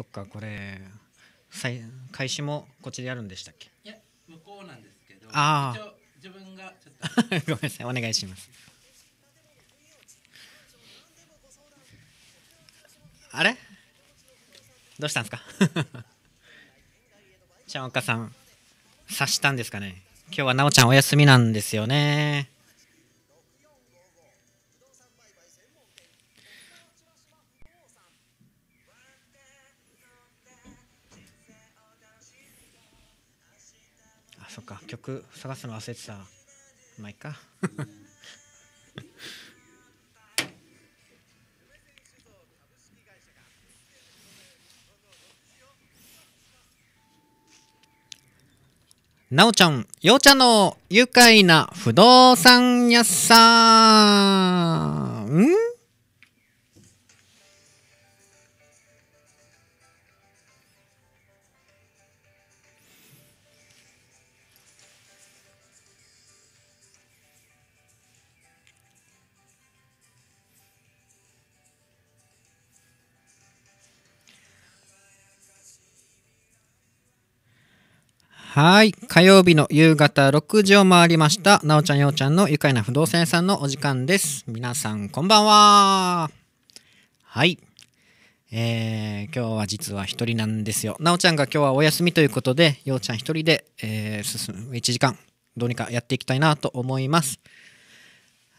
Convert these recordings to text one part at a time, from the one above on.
そっかこれ開始もこっちでやるんでしたっけいや向こうなんですけどああ自分がちょっと ごめんなさいお願いしますあれどうしたんですか ちゃんおかさん察したんですかね今日はなおちゃんお休みなんですよね探すの忘れてたまあいっか なおちゃん、ようちゃんの愉快な不動産屋さん。はい。火曜日の夕方6時を回りました。なおちゃん、ようちゃんの愉快な不動産屋さんのお時間です。皆さん、こんばんは。はい。えー、今日は実は一人なんですよ。なおちゃんが今日はお休みということで、ようちゃん一人で、えー、進む1時間、どうにかやっていきたいなと思います。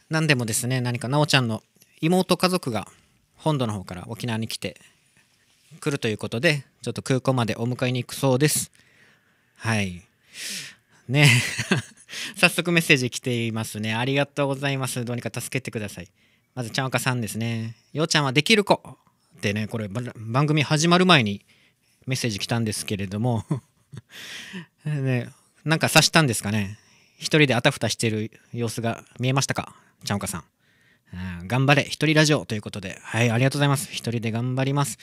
何でもですね、何かなおちゃんの妹家族が本土の方から沖縄に来て、来るということで、ちょっと空港までお迎えに行くそうです。はい。ね 早速メッセージ来ていますね。ありがとうございます。どうにか助けてください。まず、ちゃんおかさんですね。ようちゃんはできる子ってね、これ、番組始まる前にメッセージ来たんですけれども ね、なんか察したんですかね。一人であたふたしてる様子が見えましたかちゃんおかさん。うん、頑張れ、一人ラジオということで、はい、ありがとうございます。一人で頑張ります。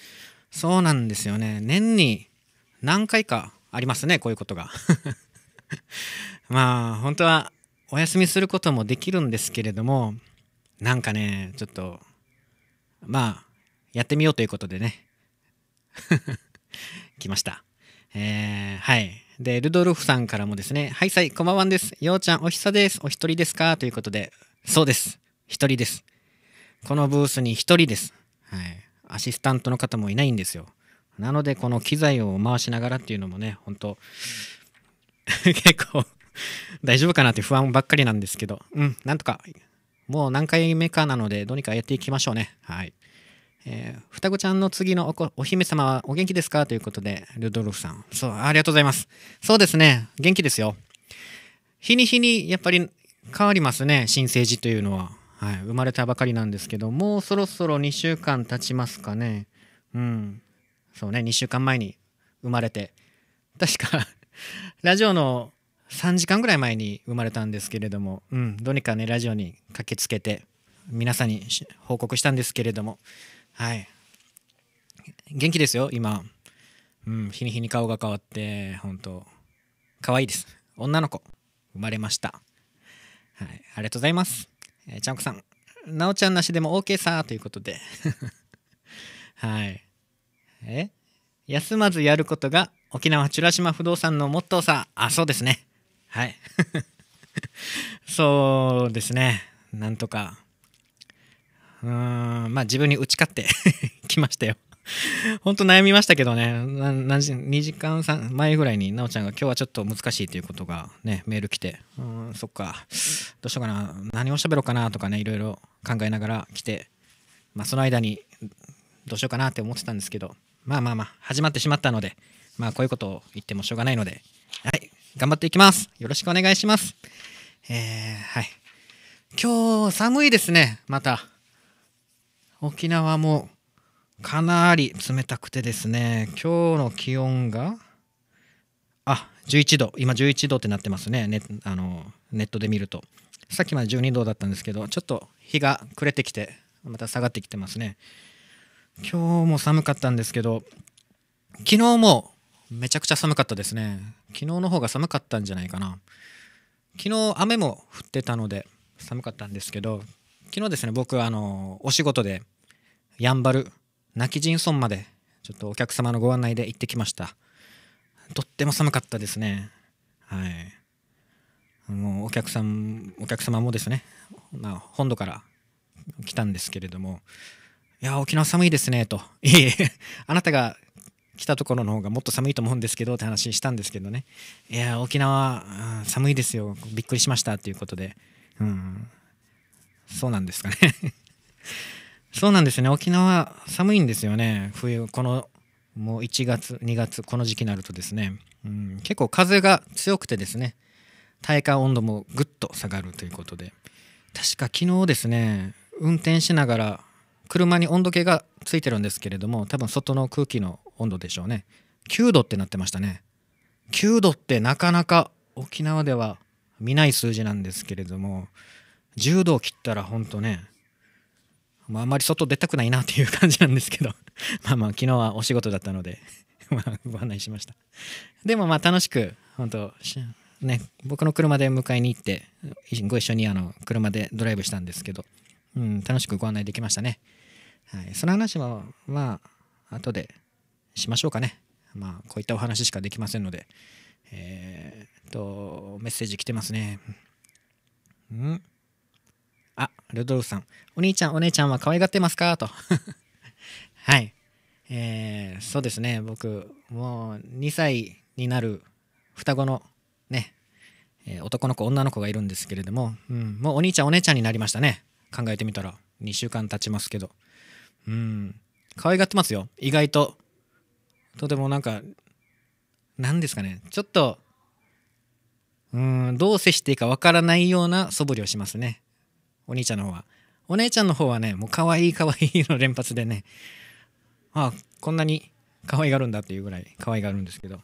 そうなんですよね。年に何回かありますねこういうことが まあ本当はお休みすることもできるんですけれどもなんかねちょっとまあやってみようということでね 来ましたえー、はいでルドルフさんからもですね「はいさいこんばんはですようちゃんおひさですお一人ですか?」ということでそうです一人ですこのブースに一人ですはいアシスタントの方もいないんですよなのでこの機材を回しながらっていうのもね本当、結構大丈夫かなって不安ばっかりなんですけどうんなんとかもう何回目かなのでどうにかやっていきましょうねはいえー、双子ちゃんの次のお姫様はお元気ですかということで、ルドルフさん。そう、ありがとうございます。そうですね、元気ですよ。日に日にやっぱり変わりますね、新生児というのは。はい、生まれたばかりなんですけど、もうそろそろ2週間経ちますかね。うん。そうね2週間前に生まれて確か ラジオの3時間ぐらい前に生まれたんですけれども、うん、どうにかねラジオに駆けつけて皆さんに報告したんですけれどもはい元気ですよ今うん日に日に顔が変わって本当可愛いです女の子生まれましたはい、ありがとうございます。えー、ちゃんこさん、なおちゃんなしでも OK さということで はい。え休まずやることが沖縄美ら島不動産のモットーさ。あ、そうですね。はい。そうですね。なんとか。うーん、まあ自分に打ち勝ってき ましたよ。ほんと悩みましたけどね、何時2時間前ぐらいになおちゃんが今日はちょっと難しいということがね、メール来て、うん、そっか、どうしようかな、何を喋ろうかなとかね、いろいろ考えながら来て、まあその間にどうしようかなって思ってたんですけど、まあまあまあ、始まってしまったので、まあこういうことを言ってもしょうがないので、はい、頑張っていきます。よろしくお願いします。えー、はい。今日寒いですね、また。沖縄もかなり冷たくてですね、今日の気温が、あ、11度、今11度ってなってますね、ねあのネットで見ると。さっきまで12度だったんですけど、ちょっと日が暮れてきて、また下がってきてますね。今日も寒かったんですけど昨日もめちゃくちゃ寒かったですね昨日の方が寒かったんじゃないかな昨日雨も降ってたので寒かったんですけど昨日ですね僕あのお仕事でやんばる泣き人村までちょっとお客様のご案内で行ってきましたとっても寒かったですねはいもうお客さんお客様もですね、まあ、本土から来たんですけれどもいや、沖縄寒いですね、と。いえいえ、あなたが来たところの方がもっと寒いと思うんですけどって話したんですけどね。いや、沖縄、寒いですよ。びっくりしましたということで。うん。そうなんですかね そうなんですね。沖縄、寒いんですよね。冬、この、もう1月、2月、この時期になるとですね。うん、結構風が強くてですね。体感温度もぐっと下がるということで。確か昨日ですね、運転しながら車に温度計がついてるんですけれども多分外の空気の温度でしょうね9度ってなってましたね9度ってなかなか沖縄では見ない数字なんですけれども10度を切ったらほんとね、あ、あんまり外出たくないなっていう感じなんですけど まあまあ昨日はお仕事だったので まあご案内しましたでもまあ楽しく本当ね僕の車で迎えに行ってご一緒にあの車でドライブしたんですけど、うん、楽しくご案内できましたねはい、その話はまあ後でしましょうかねまあこういったお話しかできませんのでえー、っとメッセージ来てますねんあルドルフさんお兄ちゃんお姉ちゃんは可愛がってますかと はいえー、そうですね僕もう2歳になる双子のね、えー、男の子女の子がいるんですけれども、うん、もうお兄ちゃんお姉ちゃんになりましたね考えてみたら2週間経ちますけどうん。可愛がってますよ。意外と。とてもなんか、なんですかね。ちょっと、うん、どう接していいかわからないような素振りをしますね。お兄ちゃんの方は。お姉ちゃんの方はね、もう可愛い可愛いの連発でね、ああ、こんなに可愛がるんだっていうぐらい可愛がるんですけど、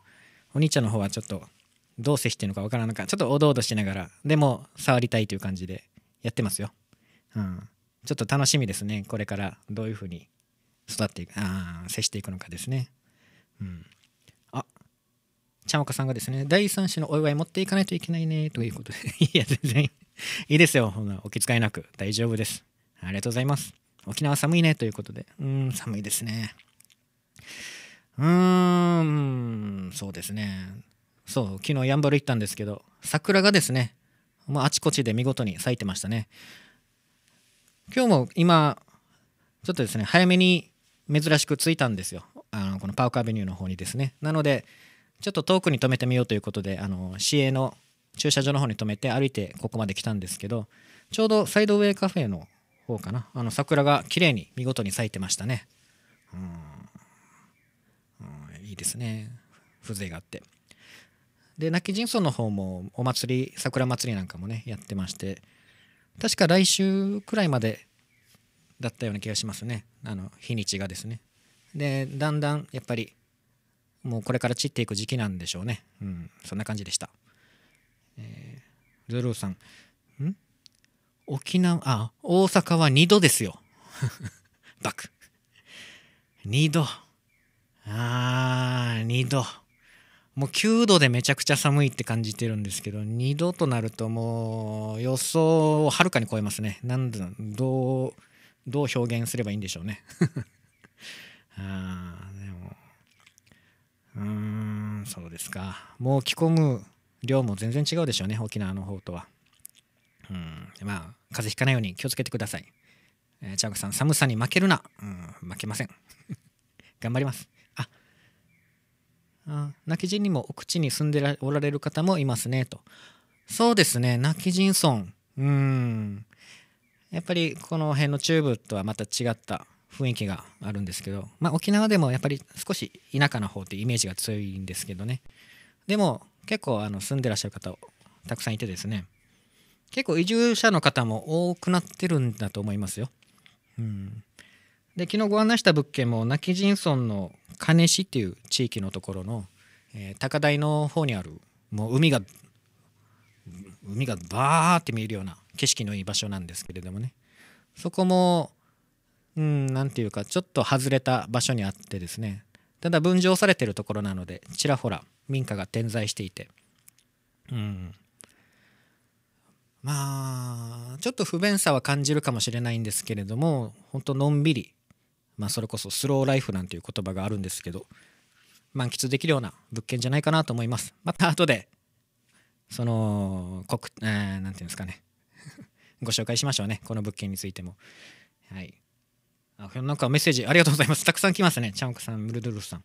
お兄ちゃんの方はちょっと、どう接してるのかわからんのか、ちょっとおどおどしながら、でも触りたいという感じでやってますよ。うん。ちょっと楽しみですねこれからどういうふうに育っていくあ接していくのかですねうんあちゃんかさんがですね第3子のお祝い持っていかないといけないねということで いや全然いいですよほお気遣いなく大丈夫ですありがとうございます沖縄寒いねということでうん寒いですねうーんそうですねそう昨日やんばる行ったんですけど桜がですねまあちこちで見事に咲いてましたね。今日も今ちょっとですね早めに珍しく着いたんですよあのこのパークアベニューの方にですねなのでちょっと遠くに止めてみようということであの市営の駐車場の方に止めて歩いてここまで来たんですけどちょうどサイドウェイカフェの方かなあの桜が綺麗に見事に咲いてましたねうんいいですね風情があってで泣き人村の方もお祭り桜祭りなんかもねやってまして確か来週くらいまでだったような気がしますねあの日にちがですねでだんだんやっぱりもうこれから散っていく時期なんでしょうねうんそんな感じでした、えー、ズルーさんん沖縄あ大阪は2度ですよ バク2度あー2度もう9度でめちゃくちゃ寒いって感じてるんですけど、2度となるともう予想をはるかに超えますね。なんだ、どう、どう表現すればいいんでしょうね。ああ、でも、うーん、そうですか。もう着込む量も全然違うでしょうね、沖縄の方とは。うん、まあ、風邪ひかないように気をつけてください。えー、チャークさん、寒さに負けるな。うん、負けません。頑張ります。泣き人にもお口に住んでおられる方もいますねと。そうですね、泣き人村。うん。やっぱりこの辺の中部とはまた違った雰囲気があるんですけど、まあ、沖縄でもやっぱり少し田舎の方ってイメージが強いんですけどね。でも結構あの住んでらっしゃる方たくさんいてですね。結構移住者の方も多くなってるんだと思いますよ。うん。で昨日ご案内した物件も今帰仁村の金市っていう地域のところの、えー、高台の方にあるもう海が海がバーって見えるような景色のいい場所なんですけれどもねそこもうんんていうかちょっと外れた場所にあってですねただ分譲されてるところなのでちらほら民家が点在していてうんまあちょっと不便さは感じるかもしれないんですけれども本当のんびりまあ、それこそスローライフなんていう言葉があるんですけど満喫できるような物件じゃないかなと思いますまた後でその国何、えー、ていうんですかね ご紹介しましょうねこの物件についてもはいあなんかメッセージありがとうございますたくさん来ますねチャンクさんムルドゥルフさん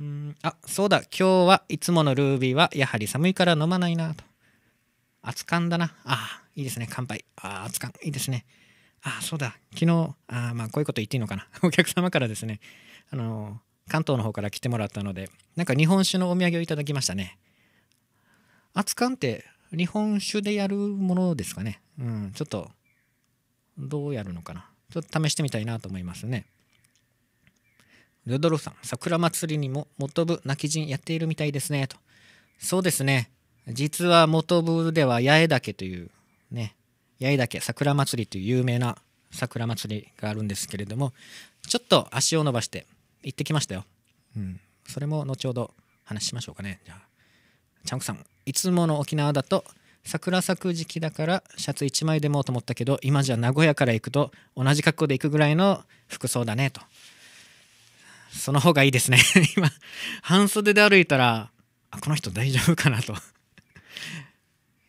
うんあそうだ今日はいつものルービーはやはり寒いから飲まないなと熱燗だなあいいですね乾杯あ熱燗いいですねあ、そうだ、昨日、あまあ、こういうこと言っていいのかな。お客様からですね、あの、関東の方から来てもらったので、なんか日本酒のお土産をいただきましたね。熱燗って日本酒でやるものですかね。うん、ちょっと、どうやるのかな。ちょっと試してみたいなと思いますね。ルドルフさん、桜祭りにも元部泣き陣やっているみたいですね。と。そうですね。実は元部では八重岳というね、八重岳桜まつりという有名な桜まつりがあるんですけれどもちょっと足を伸ばして行ってきましたよ、うん、それも後ほど話しましょうかねじゃあチャンクさんいつもの沖縄だと桜咲く時期だからシャツ1枚でもと思ったけど今じゃ名古屋から行くと同じ格好で行くぐらいの服装だねとその方がいいですね 今半袖で歩いたらあこの人大丈夫かなと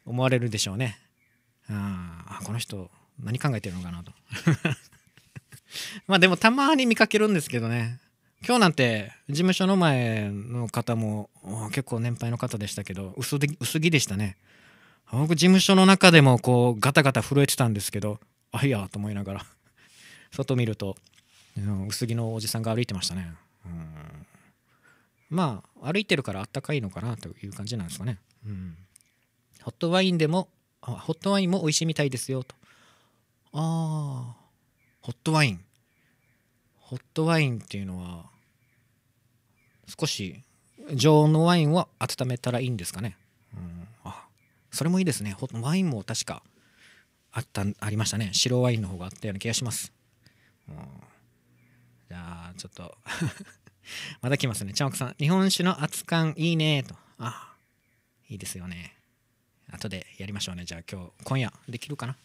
思われるでしょうねあこの人何考えてるのかなと まあでもたまに見かけるんですけどね今日なんて事務所の前の方も結構年配の方でしたけど薄で薄着でしたね僕事務所の中でもこうガタガタ震えてたんですけどあいやと思いながら外見ると薄着のおじさんが歩いてましたねうんまあ歩いてるからあったかいのかなという感じなんですかね、うん、ホットワインでもあホットワインも美味しいみたいですよとああホットワインホットワインっていうのは少し常温のワインは温めたらいいんですかね、うん、あそれもいいですねワインも確かあったありましたね白ワインの方があったような気がします、うん、じゃあちょっと また来ますねちゃんおくさん日本酒の熱燗いいねとあいいですよね後でやりましょうね。じゃあ今日、今夜できるかな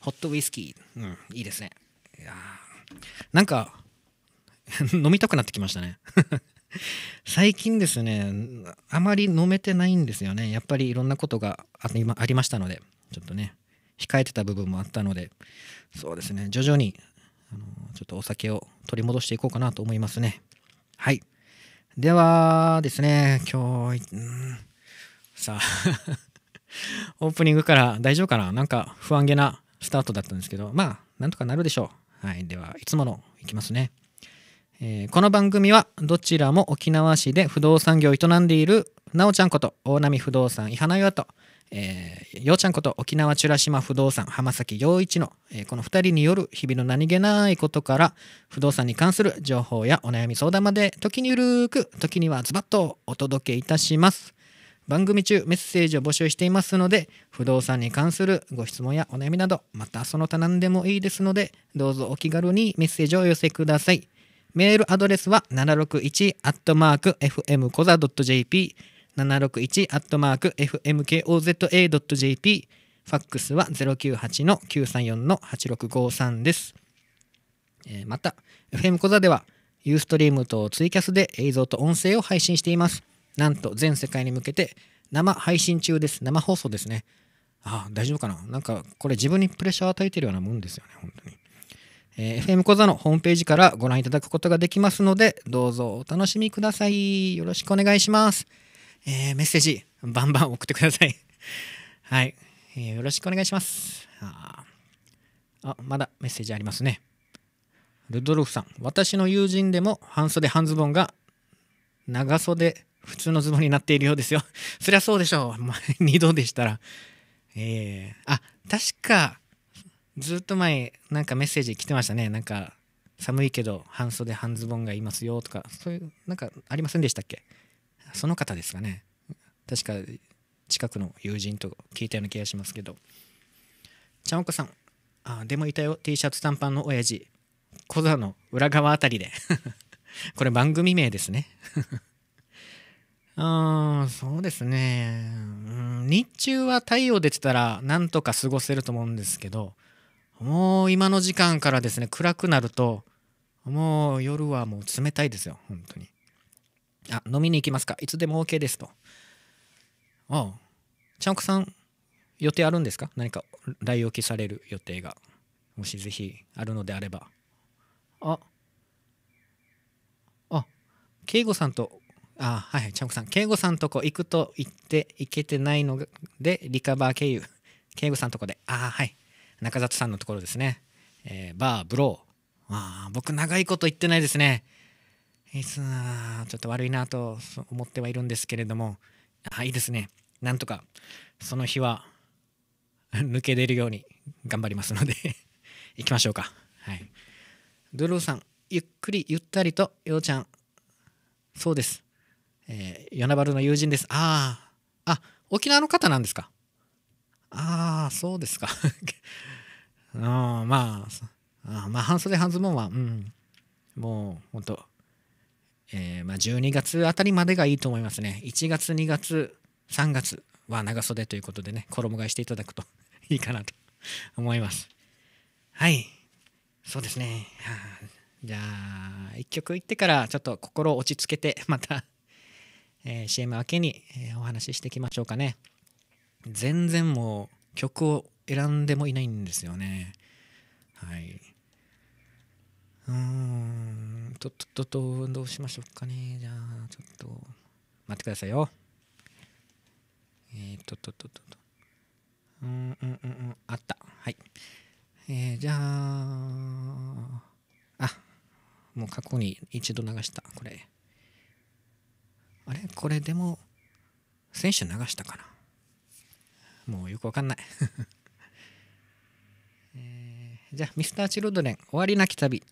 ホットウイスキー。うん、いいですね。いやなんか、飲みたくなってきましたね。最近ですね、あまり飲めてないんですよね。やっぱりいろんなことがあ今ありましたので、ちょっとね、控えてた部分もあったので、そうですね、徐々に、あのちょっとお酒を取り戻していこうかなと思いますね。はい。ではですね、今日、うん、さあ オープニングから大丈夫かななんか不安げなスタートだったんですけど、まあ、なんとかなるでしょう。はい。では、いつものいきますね。えー、この番組はどちらも沖縄市で不動産業を営んでいるなおちゃんこと大波不動産伊花岩と、えー、ようちゃんこと沖縄美ら島不動産浜崎陽一の、えー、この2人による日々の何気ないことから不動産に関する情報やお悩み相談まで時にゆるく時にはズバッとお届けいたします。番組中メッセージを募集していますので不動産に関するご質問やお悩みなどまたその他何でもいいですのでどうぞお気軽にメッセージをお寄せくださいメールアドレスは 761-fmkoza.jp 761-fmkoza.jp ファックスは098-934-8653です、えー、また FM コザではユーストリームとツイキャスで映像と音声を配信していますなんと全世界に向けて生配信中です。生放送ですね。ああ、大丈夫かななんか、これ自分にプレッシャーを与えてるようなもんですよね、本当に。えー、FM 講座のホームページからご覧いただくことができますので、どうぞお楽しみください。よろしくお願いします。えー、メッセージ、バンバン送ってください。はい、えー、よろしくお願いします。あ、まだメッセージありますね。ルドルフさん、私の友人でも半袖半ズボンが長袖普通のズボンになっているようですよ。そりゃそうでしょう。二度でしたら。えー、あ、確か、ずっと前、なんかメッセージ来てましたね。なんか、寒いけど半袖半ズボンがいますよとか、そういう、なんかありませんでしたっけその方ですかね。確か、近くの友人と聞いたような気がしますけど。ちゃんおこさん、あ、でもいたよ。T シャツ短パンの親父。小座の裏側あたりで これ番組名ですねそうですね、うん。日中は太陽出てたらなんとか過ごせると思うんですけど、もう今の時間からですね、暗くなると、もう夜はもう冷たいですよ、本当に。あ、飲みに行きますか。いつでも OK ですと。ああ、ちゃんこさん、予定あるんですか何か来きされる予定が。もしぜひあるのであれば。あ、あ、慶吾さんとあはいはいちゃんこさん慶吾さんとこ行くと言って行けてないのでリカバー経由慶吾 さんとこであはい中里さんのところですね、えー、バーブローあ僕長いこと言ってないですねいつちょっと悪いなと思ってはいるんですけれどもあいいですねなんとかその日は 抜け出るように頑張りますので 行きましょうかはいドゥルーさんゆっくりゆったりとようちゃんそうですえー、与那原の友人です。ああ、あ、沖縄の方なんですか。ああ、そうですか。う ん、まあ、あまあ、半袖半ズボンは、うん、もう、本当えー、まあ、12月あたりまでがいいと思いますね。1月、2月、3月は長袖ということでね、衣替えしていただくと いいかなと思います。はい、そうですね。はじゃあ、1曲いってから、ちょっと心を落ち着けて、またえ CM 明けに、えお話ししていきましょうかね全然もう曲を選んでもいないんですよねはいうんとっとっとどうしましょうかねじゃあちょっと待ってくださいよえー、っとっとっとっとうんうんうんうんあったはいえー、じゃああもう過去に一度流したこれあれこれでも、選手流したかなもうよくわかんない えー、じゃあ、ミスターチルドレン、終わりなき旅。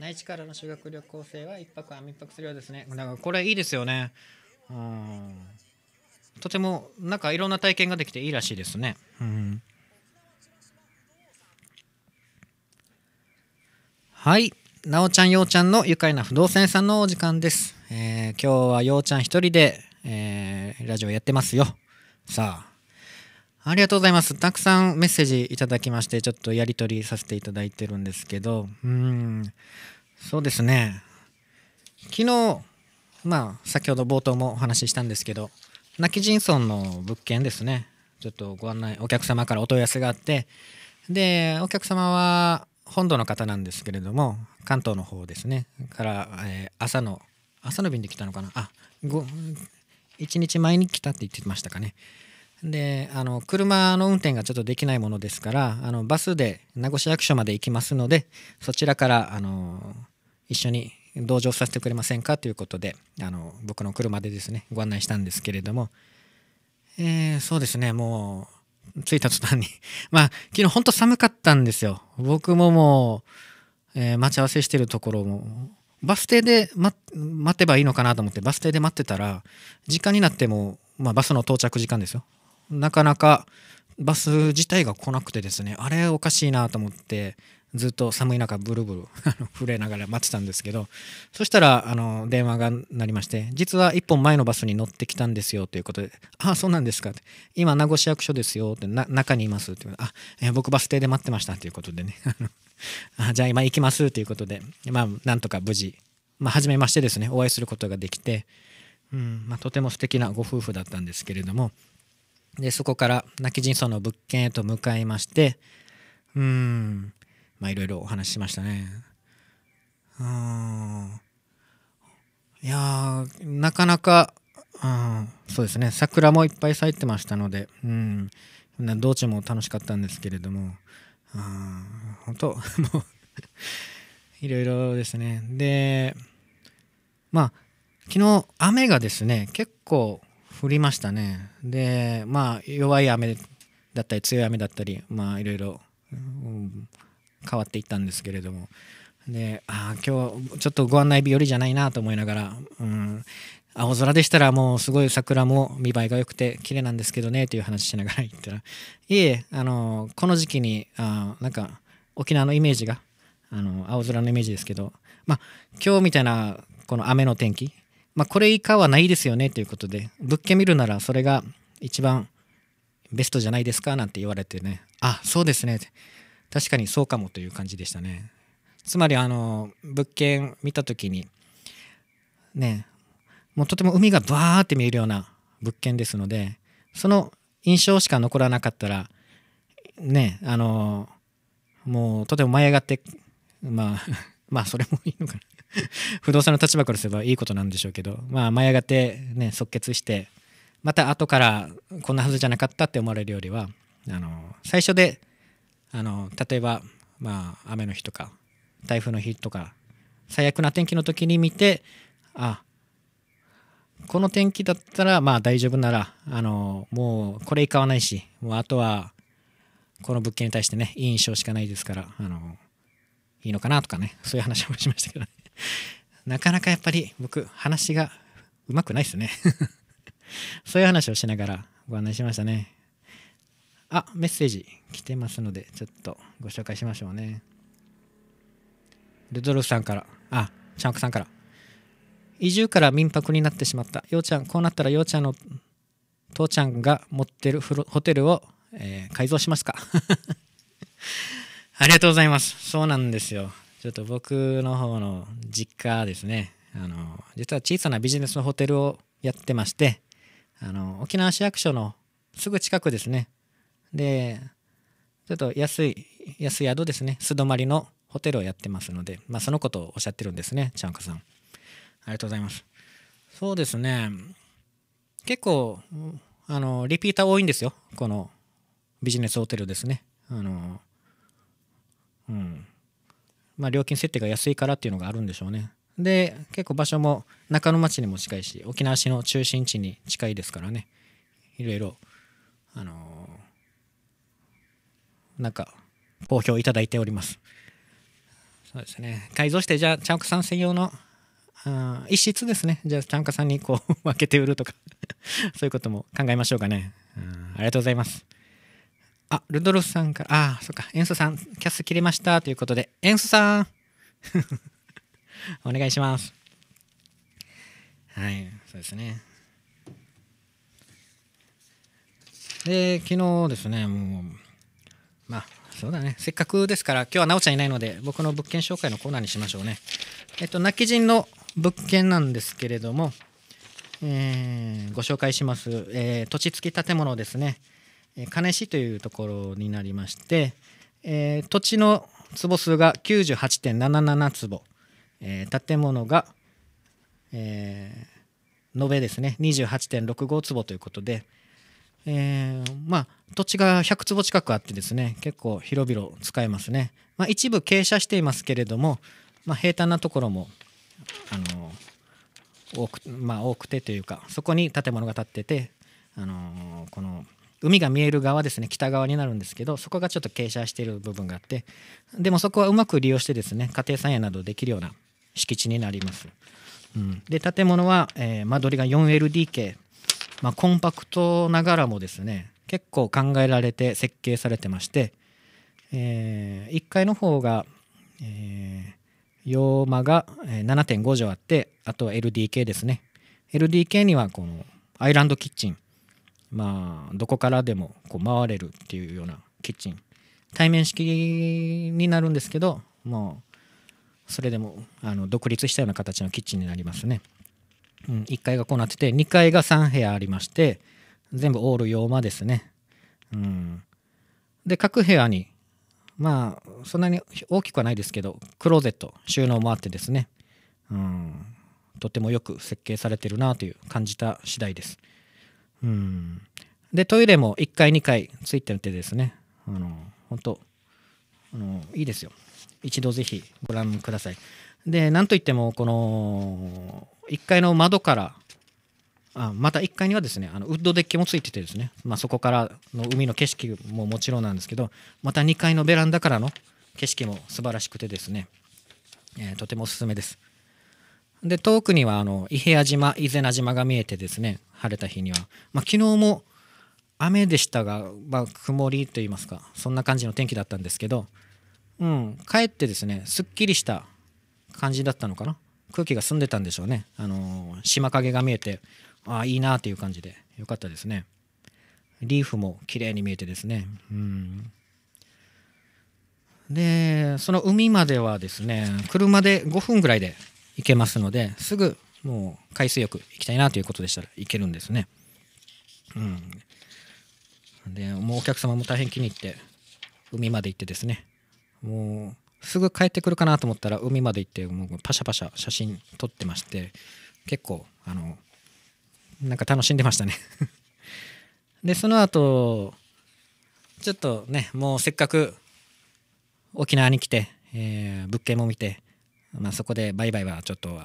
内地からの修学旅行生は一泊は密泊するようですねだからこれいいですよねうんとてもなんかいろんな体験ができていいらしいですねうんはいなおちゃんようちゃんの愉快な不動産屋さんのお時間です、えー、今日はようちゃん一人で、えー、ラジオやってますよさあありがとうございます。たくさんメッセージいただきまして、ちょっとやり取りさせていただいてるんですけど、うん、そうですね。昨日、まあ、先ほど冒頭もお話ししたんですけど、泣き人村の物件ですね。ちょっとご案内、お客様からお問い合わせがあって、で、お客様は本土の方なんですけれども、関東の方ですね、から、えー、朝の、朝の便で来たのかな。あ、1日前に来たって言ってましたかね。であの車の運転がちょっとできないものですからあのバスで名護市役所まで行きますのでそちらからあの一緒に同乗させてくれませんかということであの僕の車でですねご案内したんですけれども、えー、そうですねもう着いた途端に まあ昨日本当寒かったんですよ僕ももう、えー、待ち合わせしてるところもバス停で、ま、待てばいいのかなと思ってバス停で待ってたら時間になってもまあ、バスの到着時間ですよ。なかなかバス自体が来なくてですねあれおかしいなと思ってずっと寒い中ブルブル 震えながら待ってたんですけどそしたらあの電話が鳴りまして実は1本前のバスに乗ってきたんですよということで「ああそうなんですか」って「今名護市役所ですよ」って中にいます」って「あえ僕バス停で待ってました」ということでね あ「じゃあ今行きます」ということでまあなんとか無事まあ初めましてですねお会いすることができて、うんまあ、とても素敵なご夫婦だったんですけれどもでそこから泣き人荘の物件へと向かいましてうんまあいろいろお話ししましたねうんいやなかなか、うん、そうですね桜もいっぱい咲いてましたので、うん、道中も楽しかったんですけれども、うん、本当 もういろいろですねでまあ昨日雨がですね結構降りましたね。で、まあ、弱い雨だったり、強い雨だったり、まあ、いろいろ、変わっていったんですけれども、で、ああ、今日、ちょっとご案内日よりじゃないなと思いながら、うん、青空でしたらもうすごい桜も見栄えが良くて綺麗なんですけどねという話しながら行ったら、いえ、あの、この時期に、あなんか、沖縄のイメージが、あの、青空のイメージですけど、まあ、今日みたいな、この雨の天気まあ、これ以下はないですよねということで物件見るならそれが一番ベストじゃないですかなんて言われてねあそうですね確かにそうかもという感じでしたねつまりあの物件見た時にねもうとても海がバーって見えるような物件ですのでその印象しか残らなかったらねあのもうとても舞い上がってまあ まあそれもいいのかな 不動産の立場からすればいいことなんでしょうけど、まあ、前やがて、ね、即決してまた後からこんなはずじゃなかったって思われるよりはあの最初であの例えば、まあ、雨の日とか台風の日とか最悪な天気の時に見てあこの天気だったらまあ大丈夫ならあのもうこれ買わないしもうあとはこの物件に対してねいい印象しかないですからあのいいのかなとかねそういう話もしましたけどね。なかなかやっぱり僕、話がうまくないですね そういう話をしながらご案内しましたね。あ、メッセージ来てますので、ちょっとご紹介しましょうね。ルドルフさんから、あ、チャンクさんから。移住から民泊になってしまった。ようちゃん、こうなったらようちゃんの父ちゃんが持ってるホテルを、えー、改造しますか ありがとうございます。そうなんですよ。ちょっと僕の方の実家ですね、あの、実は小さなビジネスのホテルをやってまして、あの、沖縄市役所のすぐ近くですね。で、ちょっと安い、安宿ですね、素泊まりのホテルをやってますので、まあ、そのことをおっしゃってるんですね、ちゃんかさん。ありがとうございます。そうですね、結構、あの、リピーター多いんですよ、このビジネスホテルですね。あの、うん。まあ、料金設定が安いからっていうのがあるんでしょうねで結構場所も中野町にも近いし沖縄市の中心地に近いですからねいろいろあのー、なんか好評いただいておりますそうですね改造してじゃあちゃんこさん専用のあ一室ですねじゃあちゃんこさんにこう 分けて売るとか そういうことも考えましょうかねありがとうございますあ、ルドルフさんから、あ、そっか、塩素さん、キャス切れましたということで、塩素さん お願いします。はい、そうですね。で、昨日ですね、もう、まあ、そうだね、せっかくですから、今日はなおちゃんいないので、僕の物件紹介のコーナーにしましょうね。えっと、泣き人の物件なんですけれども、えー、ご紹介します、えー、土地付き建物ですね。金市というところになりまして、えー、土地の坪数が98.77坪、えー、建物が、えー、延べですね28.65坪ということで、えー、まあ土地が100坪近くあってですね結構広々使えますね、まあ、一部傾斜していますけれども、まあ、平坦なところもあの多く,、まあ、多くてというかそこに建物が建ってて、あのこの海が見える側ですね北側になるんですけどそこがちょっと傾斜している部分があってでもそこはうまく利用してですね家庭菜園などできるような敷地になります、うん、で建物は、えー、間取りが 4LDK、まあ、コンパクトながらもですね結構考えられて設計されてまして、えー、1階の方が、えー、洋間が7.5畳あってあとは LDK ですね LDK にはこのアイランドキッチンまあ、どこからでもこう回れるっていうようなキッチン対面式になるんですけどもうそれでもあの独立したような形のキッチンになりますね、うん、1階がこうなってて2階が3部屋ありまして全部オール用間ですね、うん、で各部屋にまあそんなに大きくはないですけどクローゼット収納もあってですね、うん、とてもよく設計されてるなという感じた次第です。うん。で、トイレも1階2階ついててですね、あの、本当あの、いいですよ。一度ぜひご覧ください。で、なんといっても、この、1階の窓から、あまた1階にはですね、あのウッドデッキもついててですね、まあ、そこからの海の景色ももちろんなんですけど、また2階のベランダからの景色も素晴らしくてですね、えー、とてもおすすめです。で遠くにはあの伊平屋島伊是名島が見えてですね晴れた日には、まあ、昨日も雨でしたが、まあ、曇りといいますかそんな感じの天気だったんですけど、うん、かえってですねすっきりした感じだったのかな空気が澄んでたんでしょうね、あのー、島影が見えてああいいなという感じでよかったですねリーフも綺麗に見えてですねうんでその海まではですね車で5分ぐらいで行けますのですぐもう海水浴行きたいなということでしたら行けるんですね。うん、でもうお客様も大変気に入って海まで行ってですねもうすぐ帰ってくるかなと思ったら海まで行ってもうパシャパシャ写真撮ってまして結構あのなんか楽しんでましたね でその後ちょっとねもうせっかく沖縄に来て、えー、物件も見てまあ、そこでバイバイはちょっと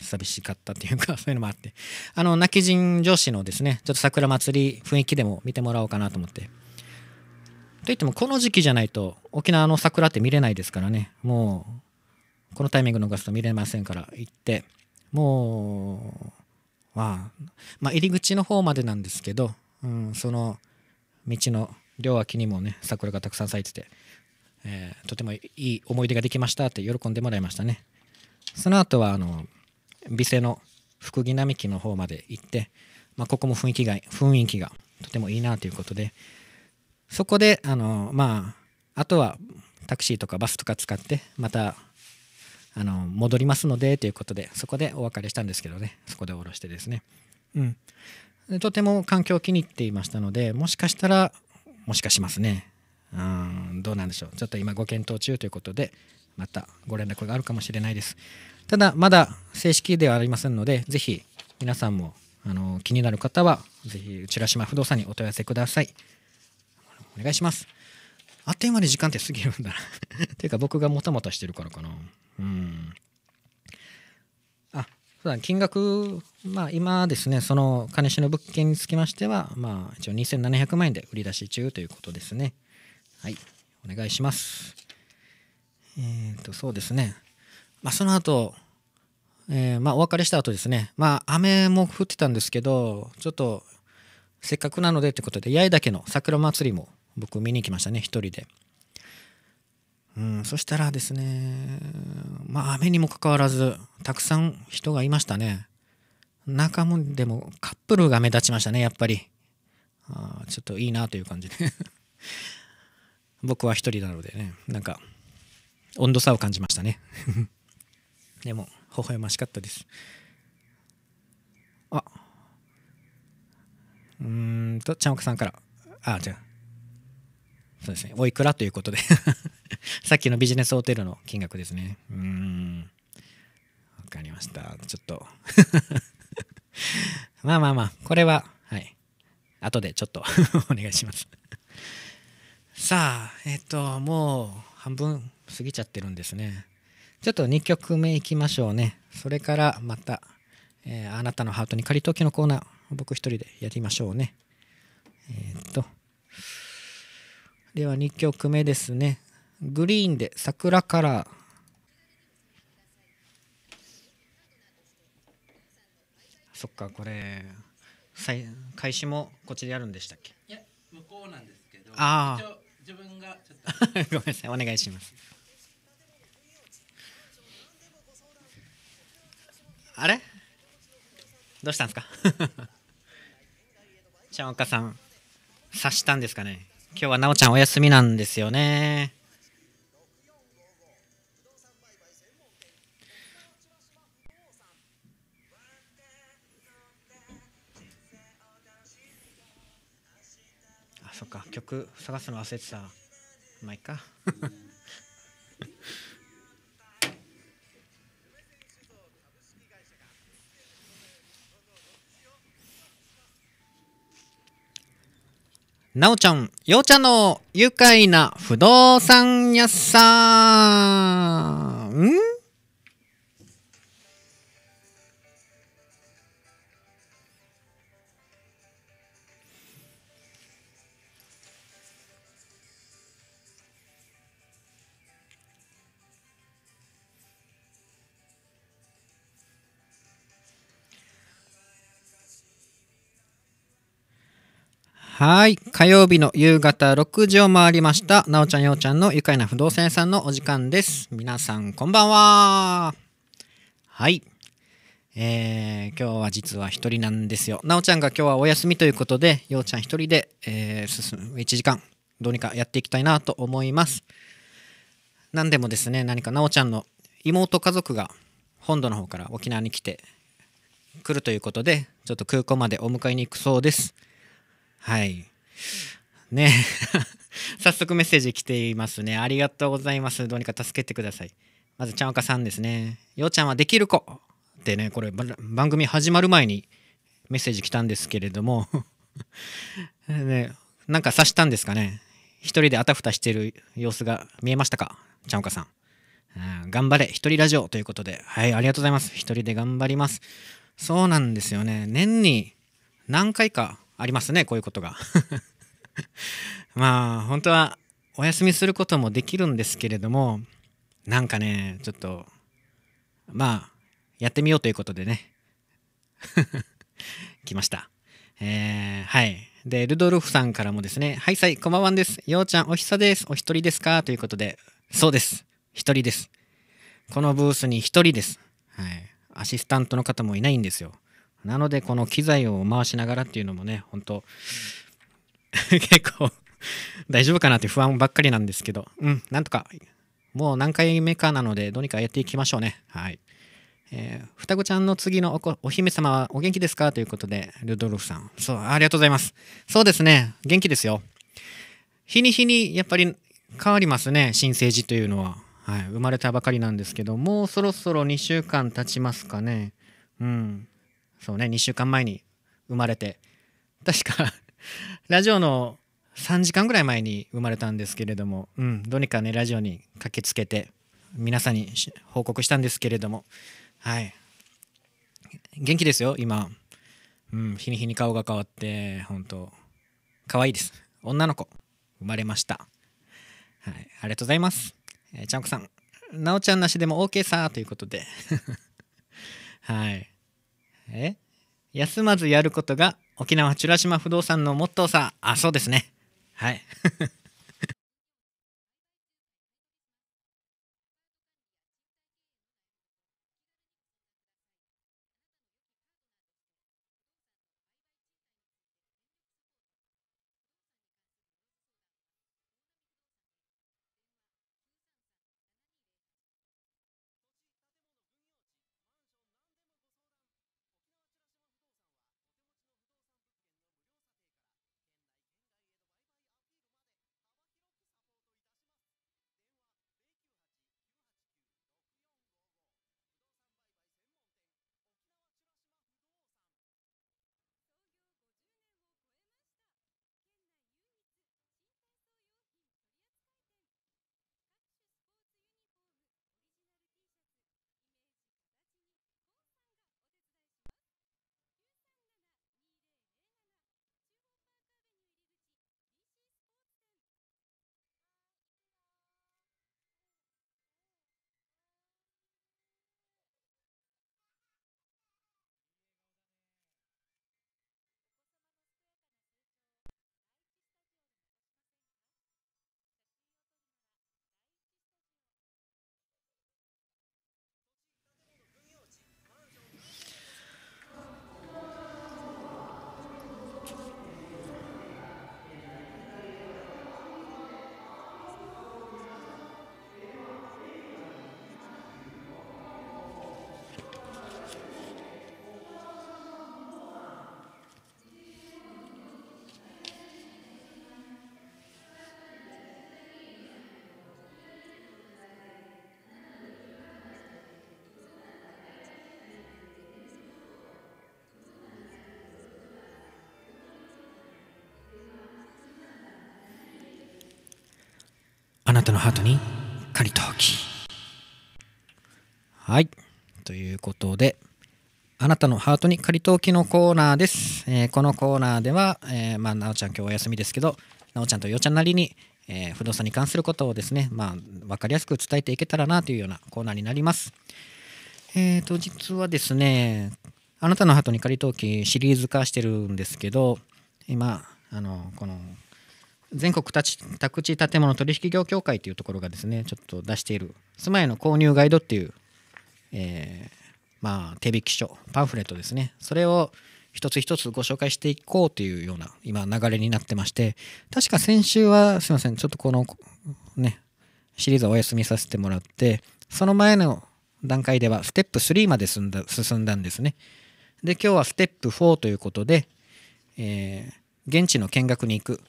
寂しかったっていうか そういうのもあってあの泣き陣上司のですねちょっと桜祭り雰囲気でも見てもらおうかなと思ってといってもこの時期じゃないと沖縄の桜って見れないですからねもうこのタイミング逃すと見れませんから行ってもうまあ、まあ、入り口の方までなんですけど、うん、その道の両脇にもね桜がたくさん咲いててえー、とてもいい思い出ができましたって喜んでもらいましたね。その後はあの美声の福木並木の方まで行って、まあ、ここも雰囲気が雰囲気がとてもいいなということでそこであの、まあ、あとはタクシーとかバスとか使ってまたあの戻りますのでということでそこでお別れしたんですけどねそこで降ろしてですね。うん、とても環境を気に入っていましたのでもしかしたらもしかしますねうんどうなんでしょうちょっと今ご検討中ということでまたご連絡があるかもしれないですただまだ正式ではありませんのでぜひ皆さんもあの気になる方はぜひうちらしま不動産にお問い合わせくださいお願いしますあっという間に時間って過ぎるんだな ていうか僕がもたもたしてるからかなうんあそうだ金額まあ今ですねその金主の物件につきましてはまあ一応2700万円で売り出し中ということですねはいお願いしますえっ、とそうですねまあその後えー、まあお別れした後ですねまあ雨も降ってたんですけどちょっとせっかくなのでってことで八重岳の桜祭りも僕見に行きましたね一人でうんそしたらですねまあ雨にもかかわらずたくさん人がいましたね中もでもカップルが目立ちましたねやっぱりあちょっといいなという感じで僕は一人なのでねなんか温度差を感じましたね でも微笑ましかったですあうんとちゃんおかさんからあじゃあそうですねおいくらということで さっきのビジネスホテルの金額ですねうんわかりましたちょっと まあまあまあこれははい後でちょっとお願いしますさあえっともう半分過ぎちゃってるんですねちょっと2曲目いきましょうねそれからまた、えー、あなたのハートに仮りときのコーナー僕一人でやりましょうねえー、っとでは2曲目ですねグリーンで桜カラーそっかこれ開始もこっちでやるんでしたっけいや向こうなんですけどああ自分がちょっと ごめんなさいお願いしますあれどうしたんですか ちゃんおかさん察したんですかね今日はなおちゃんお休みなんですよねそっか曲探すの忘れてたまあいいか なおちゃん、ようちゃんの愉快な不動産屋さん。んはい。火曜日の夕方6時を回りました。なおちゃん、ようちゃんの愉快な不動産屋さんのお時間です。皆さん、こんばんは。はい。えー、今日は実は一人なんですよ。なおちゃんが今日はお休みということで、ようちゃん一人で、えー、進む1時間、どうにかやっていきたいなと思います。何でもですね、何かなおちゃんの妹家族が本土の方から沖縄に来て、来るということで、ちょっと空港までお迎えに行くそうです。はい。ね 早速メッセージ来ていますね。ありがとうございます。どうにか助けてください。まず、ちゃんおかさんですね。ようちゃんはできる子ってね、これ、番組始まる前にメッセージ来たんですけれども ね、なんか察したんですかね。一人であたふたしてる様子が見えましたかちゃんおかさん。うん、頑張れ、一人ラジオということで、はい、ありがとうございます。一人で頑張ります。そうなんですよね。年に何回かありますねこういうことが まあ本当はお休みすることもできるんですけれどもなんかねちょっとまあやってみようということでね 来ましたえー、はいでルドルフさんからもですね「はいさいこんばんはですようちゃんおひさですお一人ですか?」ということでそうです一人ですこのブースに一人ですはいアシスタントの方もいないんですよなのでこの機材を回しながらっていうのもね本当、と。結構大丈夫かなって不安ばっかりなんですけどうんなんとかもう何回目かなのでどうにかやっていきましょうねはい。えー、双子ちゃんの次のお姫様はお元気ですかということで、ルドルフさん。そう、ありがとうございます。そうですね、元気ですよ。日に日にやっぱり変わりますね、新生児というのは。はい、生まれたばかりなんですけど、もうそろそろ2週間経ちますかね。うん。そうね2週間前に生まれて確か ラジオの3時間ぐらい前に生まれたんですけれども、うん、どうにかねラジオに駆けつけて皆さんに報告したんですけれどもはい元気ですよ今うん日に日に顔が変わって本当可愛いです女の子生まれましたはい、ありがとうございます。えー、ちゃんこさん、なおちゃんなしでも OK さということで はい。え休まずやることが沖縄美ら島不動産のモットーさ。あ、そうですね。はい。なたのハートにカリトはいということであなたのハートに仮陶器のコーナーです、えー、このコーナーでは、えー、まあ、なおちゃん今日お休みですけどなおちゃんとよちゃんなりに、えー、不動産に関することをですね、まあ、分かりやすく伝えていけたらなというようなコーナーになりますえっ、と実はですねあなたのハートに仮陶記シリーズ化してるんですけど今あのこの全国宅地建物取引業協会というところがですねちょっと出している住まいの購入ガイドっていう、えー、まあ手引き書パンフレットですねそれを一つ一つご紹介していこうというような今流れになってまして確か先週はすいませんちょっとこのねシリーズはお休みさせてもらってその前の段階ではステップ3まで進んだ進んだんですねで今日はステップ4ということで、えー、現地の見学に行く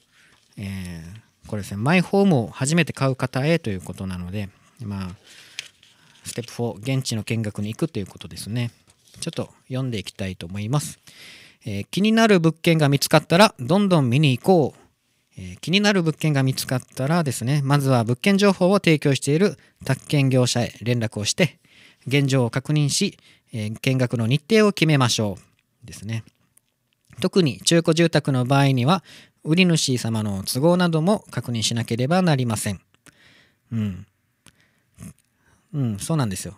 えー、これですね、マイホームを初めて買う方へということなので、まあ、ステップ4、現地の見学に行くということですね。ちょっと読んでいきたいと思います。えー、気になる物件が見つかったら、どんどん見に行こう。えー、気になる物件が見つかったらですね、まずは物件情報を提供している宅建業者へ連絡をして、現状を確認し、えー、見学の日程を決めましょう。ですね。特に中古住宅の場合には、売り主様の都合なども確認しなければなりません。うん。うん、そうなんですよ。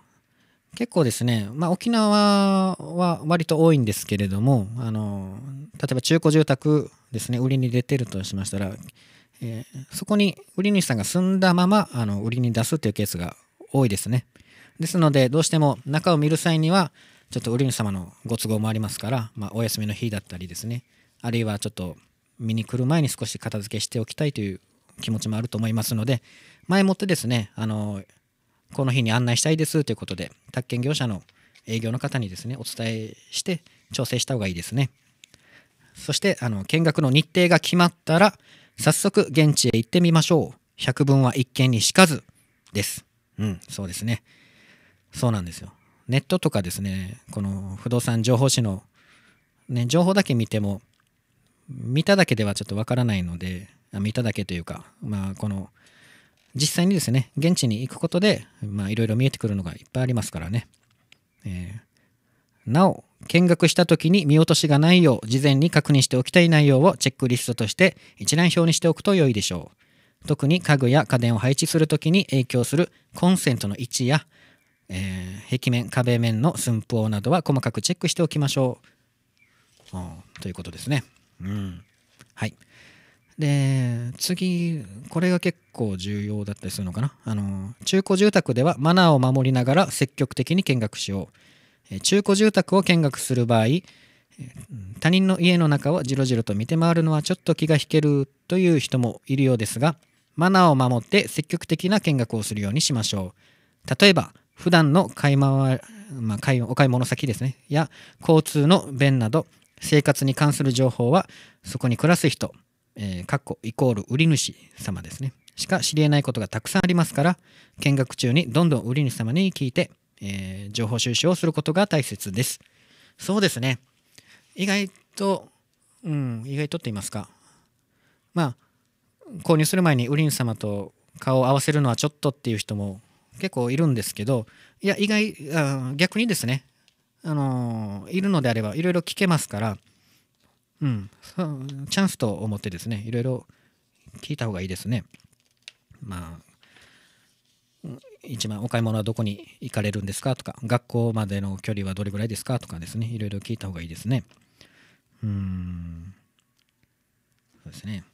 結構ですね、まあ、沖縄は割と多いんですけれども、あの例えば中古住宅ですね、売りに出てるとしましたら、えー、そこに売り主さんが住んだままあの売りに出すというケースが多いですね。ですので、どうしても中を見る際には、ちょっと売り主様のご都合もありますから、まあ、お休みの日だったりですね、あるいはちょっと見に来る前に少し片付けしておきたいという気持ちもあると思いますので前もってですねあのこの日に案内したいですということで宅建業者の営業の方にですねお伝えして調整した方がいいですねそしてあの見学の日程が決まったら早速現地へ行ってみましょう百聞は一見にしかずですうんそうですねそうなんですよネットとかですねこの不動産情報誌のね情報だけ見ても見ただけではちょっとわからないので見ただけというか、まあ、この実際にですね現地に行くことでいろいろ見えてくるのがいっぱいありますからね、えー、なお見学した時に見落としがないよう事前に確認しておきたい内容をチェックリストとして一覧表にしておくと良いでしょう特に家具や家電を配置する時に影響するコンセントの位置や、えー、壁面壁面の寸法などは細かくチェックしておきましょうということですね。うん。はい。で、次、これが結構重要だったりするのかな。あの、中古住宅ではマナーを守りながら積極的に見学しよう。中古住宅を見学する場合、他人の家の中をじろじろと見て回るのはちょっと気が引けるという人もいるようですが、マナーを守って積極的な見学をするようにしましょう。例えば、普段の買い回、まあ、お買い物先ですね、や交通の便など、生活に関する情報はそこに暮らす人、えー、かっこイコール売り主様ですねしか知り得ないことがたくさんありますから見学中にどんどん売り主様に聞いて、えー、情報収集をすることが大切ですそうですね意外とうん意外とって言いますかまあ購入する前に売り主様と顔を合わせるのはちょっとっていう人も結構いるんですけどいや意外あ逆にですねあのいるのであればいろいろ聞けますから、うん、チャンスと思ってですねいろいろ聞いた方がいいですね。まあ一番お買い物はどこに行かれるんですかとか学校までの距離はどれぐらいですかとかですねいろいろ聞いた方がいいですね。うんそうですね。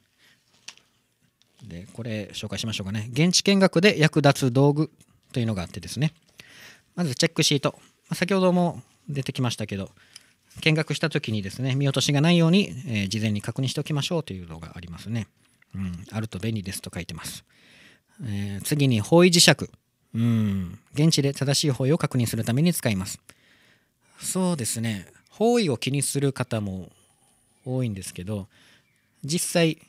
でこれ紹介しましょうかね現地見学で役立つ道具というのがあってですねまずチェックシート先ほども出てきましたけど見学した時にですね見落としがないように、えー、事前に確認しておきましょうというのがありますね、うん、あると便利ですと書いてます、えー、次に方位磁石うん現地で正しい方位を確認するために使いますそうですね方位を気にする方も多いんですけど実際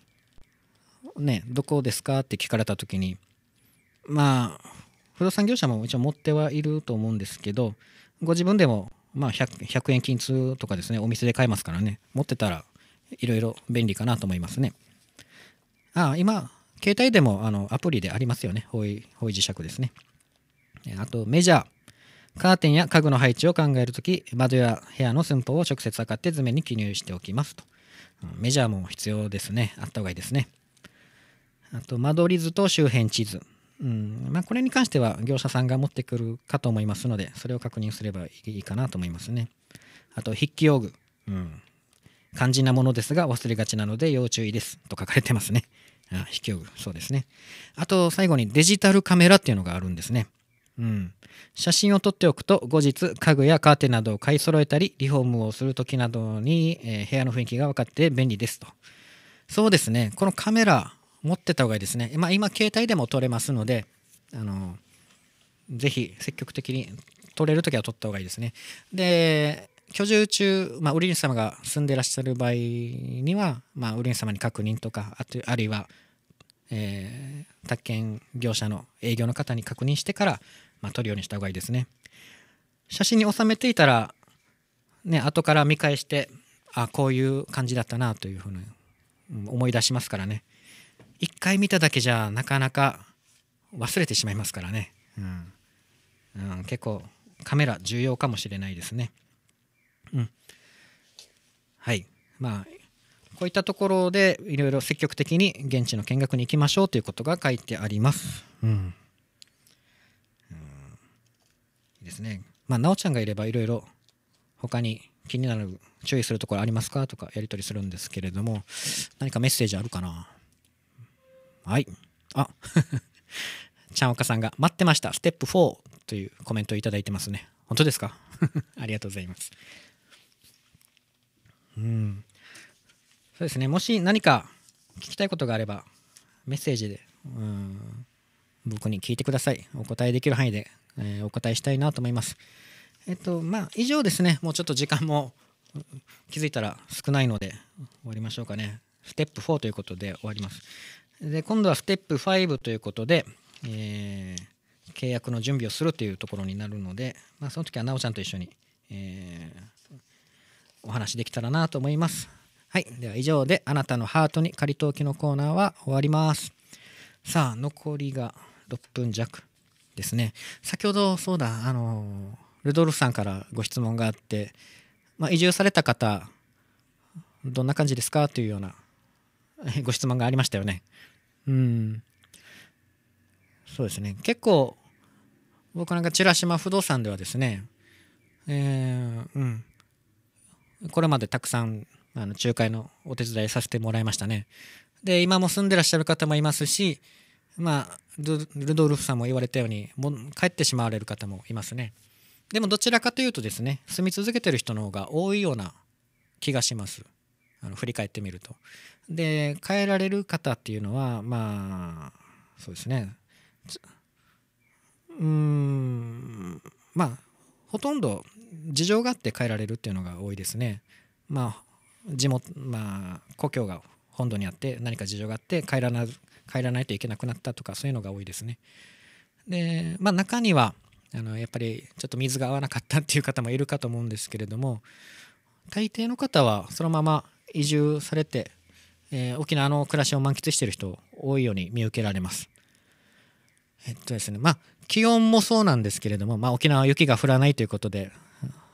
ねどこですかって聞かれた時にまあ不動産業者も一応持ってはいると思うんですけどご自分でもまあ 100, 100, 円均通とかですね、お店で買えますからね、持ってたらいろいろ便利かなと思いますね。ああ、今、携帯でもあのアプリでありますよね、方位方位磁石ですね。あと、メジャー。カーテンや家具の配置を考えるとき、窓や部屋の寸法を直接測って図面に記入しておきますと。メジャーも必要ですね。あった方がいいですね。あと、間取り図と周辺地図。うんまあ、これに関しては業者さんが持ってくるかと思いますので、それを確認すればいいかなと思いますね。あと、筆記用具。うん、肝心なものですが忘れがちなので要注意ですと書かれてますね。あ筆記用具、そうですね。あと、最後にデジタルカメラっていうのがあるんですね。うん、写真を撮っておくと後日家具やカーテンなどを買い揃えたりリフォームをするときなどに、えー、部屋の雰囲気が分かって便利ですとそうですねこのカメラ持ってた方がいいですね。まあ、今、携帯でも取れますので、あのぜひ積極的に取れるときは取った方がいいですね。で、居住中、まあ、売り主様が住んでいらっしゃる場合には、まあ、売り主様に確認とか、あとあるいは、えー、宅建業者の営業の方に確認してから、まあ、取るようにした方がいいですね。写真に収めていたら、ね、後から見返して、あこういう感じだったなというふうに思い出しますからね。一回見ただけじゃなかなか忘れてしまいますからね、うん、うん、結構カメラ重要かもしれないですね、うん、はいまあこういったところでいろいろ積極的に現地の見学に行きましょうということが書いてあります、うん、うん、いいですねまあ奈緒ちゃんがいればいろいろ他に気になる注意するところありますかとかやり取りするんですけれども何かメッセージあるかなはい。あ、ちゃんおかさんが待ってました。ステップ4というコメントをいただいてますね。本当ですか ありがとうございます。うん。そうですね。もし何か聞きたいことがあれば、メッセージで、うん、僕に聞いてください。お答えできる範囲で、えー、お答えしたいなと思います。えっと、まあ、以上ですね。もうちょっと時間も気づいたら少ないので、終わりましょうかね。ステップ4ということで終わります。で今度はステップ5ということで、えー、契約の準備をするというところになるので、まあ、その時はなおちゃんと一緒に、えー、お話できたらなと思います。はい、では以上であなたのハートに仮投機のコーナーは終わります。さあ残りが6分弱ですね。先ほどそうだあのルドルフさんからご質問があって、まあ、移住された方どんな感じですかというような ご質問がありましたよね。うん。そうですね。結構、僕なんか、チラシマ不動産ではですね、えー、うん。これまでたくさん、あの、仲介のお手伝いさせてもらいましたね。で、今も住んでらっしゃる方もいますし、まあ、ルドルフさんも言われたように、も帰ってしまわれる方もいますね。でも、どちらかというとですね、住み続けてる人の方が多いような気がします。あの振り返ってみると。で変えられる方っていうのはまあそうですねうんまあほとんど事情があって変えられるっていうのが多いですね。まあ地元まあ故郷が本土にあって何か事情があって帰らな帰らないといけなくなったとかそういうのが多いですね。でまあ中にはあのやっぱりちょっと水が合わなかったっていう方もいるかと思うんですけれども大抵の方はそのまま移住されてえー、沖縄の暮らしを満喫している人多いように見受けられます。えっとですねまあ気温もそうなんですけれども、まあ、沖縄は雪が降らないということで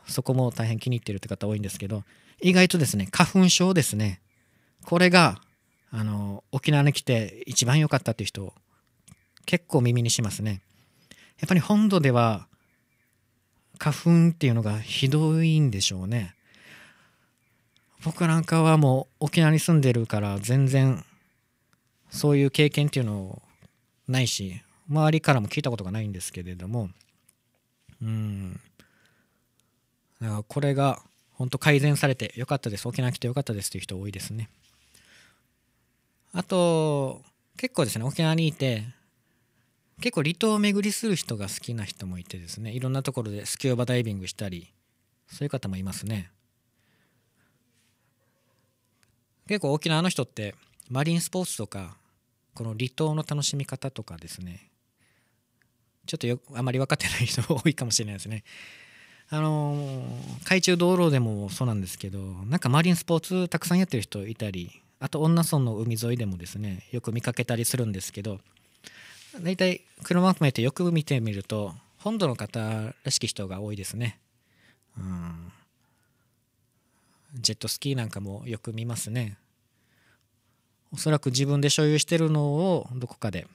そこも大変気に入ってるって方多いんですけど意外とですね花粉症ですねこれがあの沖縄に来て一番良かったっていう人結構耳にしますねやっぱり本土では花粉っていうのがひどいんでしょうね僕なんかはもう沖縄に住んでるから全然そういう経験っていうのないし周りからも聞いたことがないんですけれどもうんこれが本当改善されてよかったです沖縄来てよかったですという人多いですねあと結構ですね沖縄にいて結構離島を巡りする人が好きな人もいてですねいろんなところでスキューバダイビングしたりそういう方もいますね結構沖縄の人ってマリンスポーツとかこの離島の楽しみ方とかですねちょっとよあまり分かってない人多いかもしれないですねあの海中道路でもそうなんですけどなんかマリンスポーツたくさんやってる人いたりあと恩納村の海沿いでもですねよく見かけたりするんですけど大体車を含めてよく見てみると本土の方らしき人が多いですねうんジェットスキーなんかもよく見ますねおそらく自分で所有してるのをどこかで、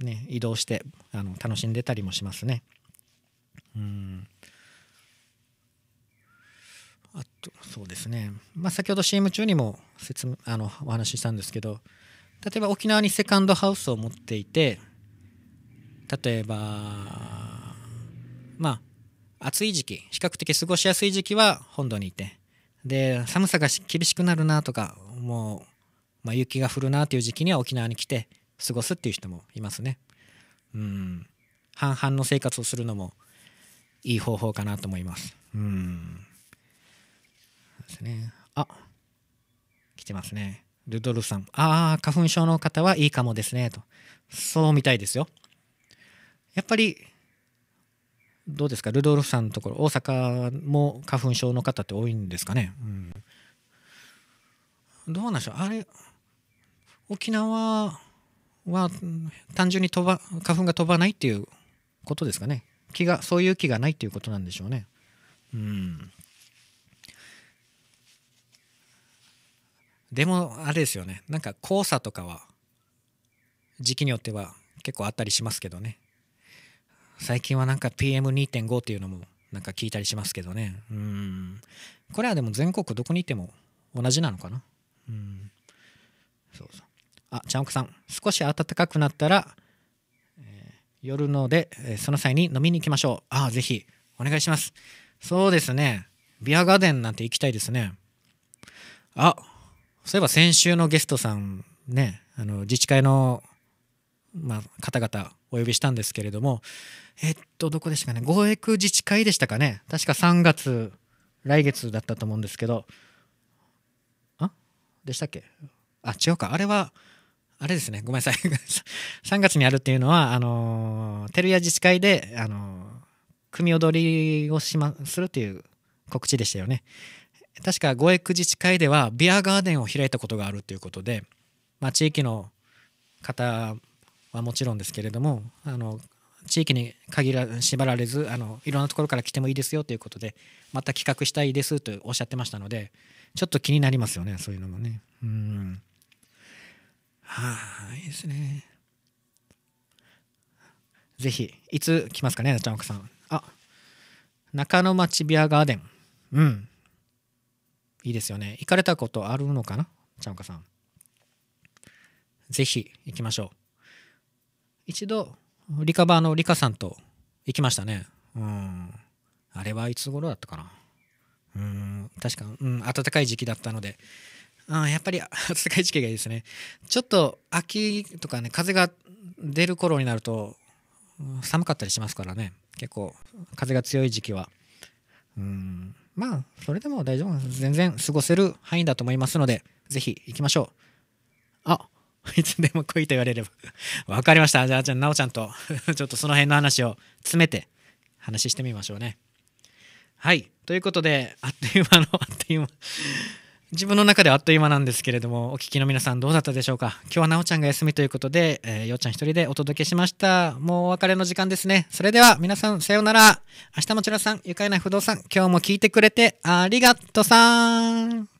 ね、移動してあの楽しんでたりもしますねうんあとそうですね、まあ、先ほど CM 中にも説明あのお話ししたんですけど例えば沖縄にセカンドハウスを持っていて例えばまあ暑い時期比較的過ごしやすい時期は本土にいてで寒さが厳しくなるなとかもう、まあ、雪が降るなという時期には沖縄に来て過ごすっていう人もいますね。うん半々の生活をするのもいい方法かなと思います。うんですね。あ来てますね。ルドルさん。ああ、花粉症の方はいいかもですね。と。そうみたいですよ。やっぱりどうですかルドルフさんのところ大阪も花粉症の方って多いんですかね、うん、どうなんでしょうあれ沖縄は単純に飛ば花粉が飛ばないっていうことですかね気がそういう気がないっていうことなんでしょうねうんでもあれですよねなんか黄砂とかは時期によっては結構あったりしますけどね最近はなんか PM2.5 っていうのもなんか聞いたりしますけどねうんこれはでも全国どこにいても同じなのかなうんそうそうあちゃんおくさん少し暖かくなったら、えー、夜ので、えー、その際に飲みに行きましょうあぜひお願いしますそうですねビアガーデンなんて行きたいですねあそういえば先週のゲストさんねあの自治会のまあ、方々お呼びしたんですけれどもえっとどこでしたかね合育自治会でしたかね確か3月来月だったと思うんですけどあでしたっけあ違うかあれはあれですねごめんなさい3 月にあるっていうのはあの照屋自治会であの組踊りをしまするっていう告知でしたよね確か五区自治会ではビアガーデンを開いたことがあるということで、まあ、地域の方はもちろんですけれどもあの地域に限ら縛られずあのいろんなところから来てもいいですよということでまた企画したいですとおっしゃってましたのでちょっと気になりますよねそういうのもねうんはいいですねぜひいつ来ますかねちゃん奥さんあ中野町ビアガーデンうんいいですよね行かれたことあるのかなちゃんかさんぜひ行きましょう一度リカバーのリカさんと行きましたねうんあれはいつ頃だったかなうん確か、うん、暖かい時期だったのでん、やっぱり暖かい時期がいいですねちょっと秋とかね風が出る頃になると寒かったりしますからね結構風が強い時期はうんまあそれでも大丈夫全然過ごせる範囲だと思いますので是非行きましょうあ いつでも来いと言われれば。わかりました。じゃあ、じゃあ、なおちゃんと ちょっとその辺の話を詰めて、話してみましょうね。はい。ということで、あっという間の、あっという間。自分の中ではあっという間なんですけれども、お聞きの皆さんどうだったでしょうか今日はなおちゃんが休みということで、えー、ようちゃん一人でお届けしました。もうお別れの時間ですね。それでは皆さんさようなら。明日もちらさん、愉快な不動産、今日も聞いてくれてありがとうさーん。